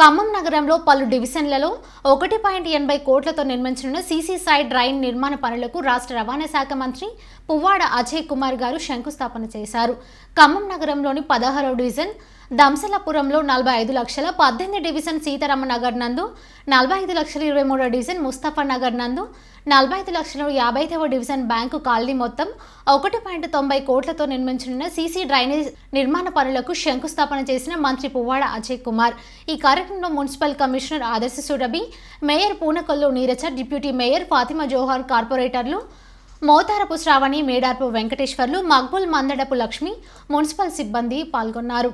ఖమ్మం నగరంలో పలు డివిజన్లలో ఒకటి పాయింట్ ఎనభై కోట్లతో నిర్మించనున్న సీసీ సైడ్ డ్రైన్ నిర్మాణ పనులకు రాష్ట్ర రవాణా శాఖ మంత్రి పువ్వాడ అజయ్ కుమార్ గారు శంకుస్థాపన చేశారు ఖమ్మం నగరంలోని పదహారవ డివిజన్ దంసలాపురంలో నలభై ఐదు లక్షల పద్దెనిమిది డివిజన్ సీతారామ నగర్ నందు నలభై ఐదు లక్షల ఇరవై మూడవ డివిజన్ ముస్తాఫా నగర్ నందు నలభై ఐదు లక్షల యాభై ఐదవ డివిజన్ బ్యాంకు కాలనీ మొత్తం ఒకటి పాయింట్ తొంభై కోట్లతో నిర్మించనున్న సీసీ డ్రైనేజ్ నిర్మాణ పనులకు శంకుస్థాపన చేసిన మంత్రి పువ్వాడ అజయ్ కుమార్ ఈ కార్యక్రమంలో municipal commissioner Adarsh Surabhi mayor Punukollu Neeraja deputy mayor Fatima Johar కార్పొరేటర్లు మోతారపు శ్రావణి మేడార్పు వెంకటేశ్వర్లు మగ్బుల్ మందడపు లక్ష్మి మున్సిపల్ సిబ్బంది పాల్గొన్నారు